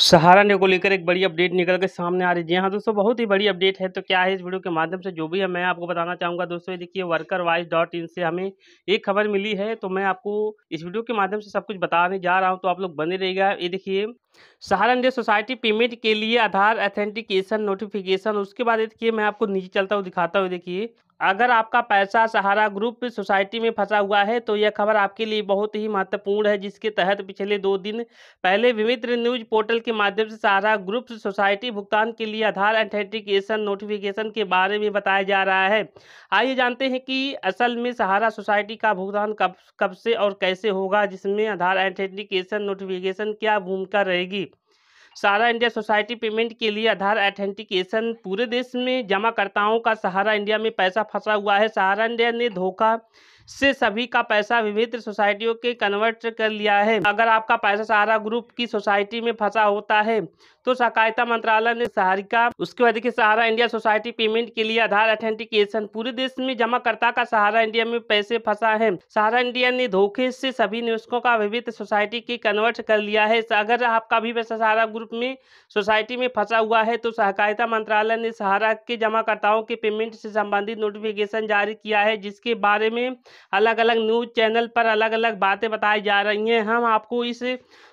सहारा ने को लेकर एक बड़ी अपडेट निकल के सामने आ रही है जी हाँ दोस्तों बहुत ही बड़ी अपडेट है तो क्या है इस वीडियो के माध्यम से जो भी है मैं आपको बताना चाहूँगा दोस्तों ये देखिए वर्कर वाइज डॉट इन से हमें एक खबर मिली है तो मैं आपको इस वीडियो के माध्यम से सब कुछ बताने जा रहा हूँ तो आप लोग बने रहेगा ये देखिए सहारनडे सोसाइटी पेमेंट के लिए आधार अथेंटिकेशन नोटिफिकेशन उसके बाद देखिए मैं आपको नीचे चलता हूँ दिखाता हूँ देखिए अगर आपका पैसा सहारा ग्रुप सोसाइटी में फंसा हुआ है तो यह खबर आपके लिए बहुत ही महत्वपूर्ण है जिसके तहत पिछले दो दिन पहले विमित्र न्यूज पोर्टल के माध्यम से सहारा ग्रुप सोसाइटी भुगतान के लिए आधार अथेंटिकेशन नोटिफिकेशन के बारे में बताया जा रहा है आइए जानते हैं कि असल में सहारा सोसाइटी का भुगतान कब कब से और कैसे होगा जिसमें आधार अथेंटिकेशन नोटिफिकेशन क्या भूमिका रहेगी जाएगी सहारा इंडिया सोसाइटी पेमेंट के लिए आधार ऑथेंटिकेशन पूरे देश में जमाकर्ताओं का सहारा इंडिया में पैसा फंसा हुआ है सहारा इंडिया ने धोखा से सभी का पैसा विभिन्न सोसाइटियों के कन्वर्ट कर लिया है अगर आपका पैसा सहारा ग्रुप की सोसाइटी में फंसा होता है तो सहायता मंत्रालय ने सहारिका उसके बाद देखिए सहारा इंडिया सोसाइटी पेमेंट के लिए आधार ऑथेंटिकेशन पूरे देश में जमाकर्ता का सहारा इंडिया में पैसे फंसा है सहारा इंडिया ने धोखे से सभी निवेशकों का विभिन्न सोसाइटी के कन्वर्ट कर लिया है अगर आपका भी पैसा सहारा ग्रुप में सोसाइटी में फंसा हुआ है तो सहकारिता मंत्रालय ने सहारा के जमाकर्ताओं के पेमेंट से संबंधित नोटिफिकेशन जारी किया है जिसके बारे में अलग अलग न्यूज़ चैनल पर अलग अलग बातें बताई जा रही हैं हम आपको इस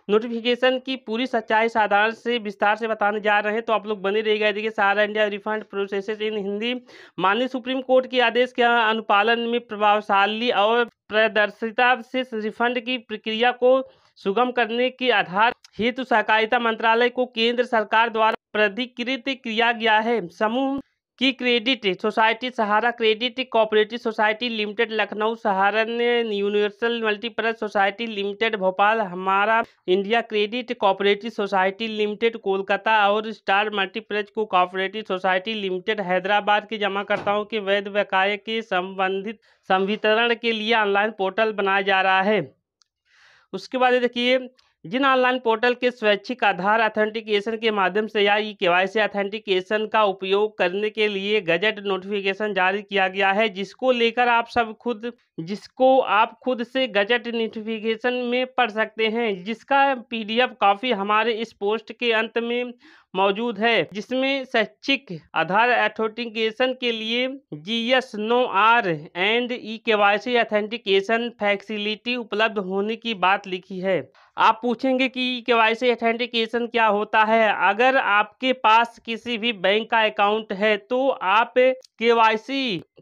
नोटिफिकेशन की पूरी सच्चाई साधारण से विस्तार से बताने जा रहे हैं तो आप लोग बने रहिएगा देखिए सारा India refund process in Hindi माननीय सुप्रीम कोर्ट के आदेश के अनुपालन में प्रभावशाली और प्रदर्शिता से रिफंड की प्रक्रिया को सुगम करने के आधार हेतु सहकारिता मंत्रालय को केंद्र सरकार द्वारा प्राधिकृत किया गया है समूह की credit society Sahara credit cooperative society limited Lucknow Saharan universal multipurpose society limited Bhopal Hamara India credit cooperative society limited Kolkata और स्टार मल्टीपर्पज को कोऑपरेटिव सोसाइटी लिमिटेड हैदराबाद के जमाकर्ताओं के वैध व्यकाय के संबंधित संवितरण के लिए ऑनलाइन पोर्टल बनाया जा रहा है उसके बाद देखिए जिन ऑनलाइन पोर्टल के स्वैच्छिक आधार ऑथेंटिकेशन के माध्यम से या ई केवाईसी ऑथेंटिकेशन का उपयोग करने के लिए गजट नोटिफिकेशन जारी किया गया है जिसको लेकर आप सब खुद जिसको आप खुद से गजट नोटिफिकेशन में पढ़ सकते हैं जिसका पीडीएफ काफी हमारे इस पोस्ट के अंत में मौजूद है जिसमें शैक्षिक आधार एथोटिकेशन के लिए G S no R and E K Y C authentication facility उपलब्ध होने की बात लिखी है आप पूछेंगे कि ई के वाई सी ऑथेंटिकेशन क्या होता है अगर आपके पास किसी भी बैंक का अकाउंट है तो आप के वाई सी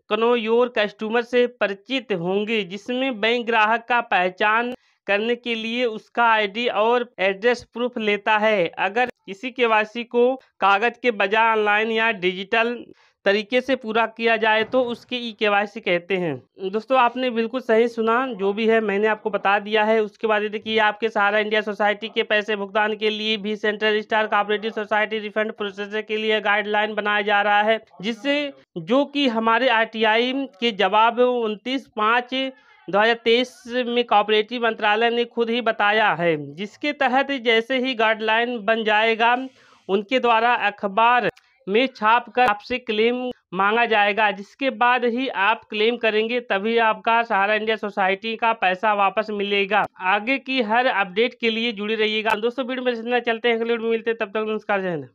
कनो योर कस्टमर से परिचित होंगे जिसमें बैंक ग्राहक का पहचान करने के लिए उसका आईडी और एड्रेस प्रूफ लेता है अगर किसी के को कागज के बजाय ऑनलाइन या डिजिटल तरीके से पूरा किया जाए तो उसके ई के वाई सी कहते हैं दोस्तों आपने बिल्कुल सही सुना जो भी है मैंने आपको बता दिया है उसके बाद देखिए आपके सहारा इंडिया सोसाइटी के पैसे भुगतान के लिए भी central star cooperative society refund processor के लिए गाइडलाइन बनाया जा रहा है जिससे जो कि हमारे आर के जवाब उनतीस पाँच 2023 में कॉपरेटिव मंत्रालय ने खुद ही बताया है जिसके तहत जैसे ही गाइडलाइन बन जाएगा उनके द्वारा अखबार में छाप कर आपसे क्लेम मांगा जाएगा जिसके बाद ही आप क्लेम करेंगे तभी आपका सहारा इंडिया सोसाइटी का पैसा वापस मिलेगा आगे की हर अपडेट के लिए जुड़ी रहिएगा दोस्तों वीडियो में चलते हैं अगले वीडियो मिलते तब तक नमस्कार जय हिंद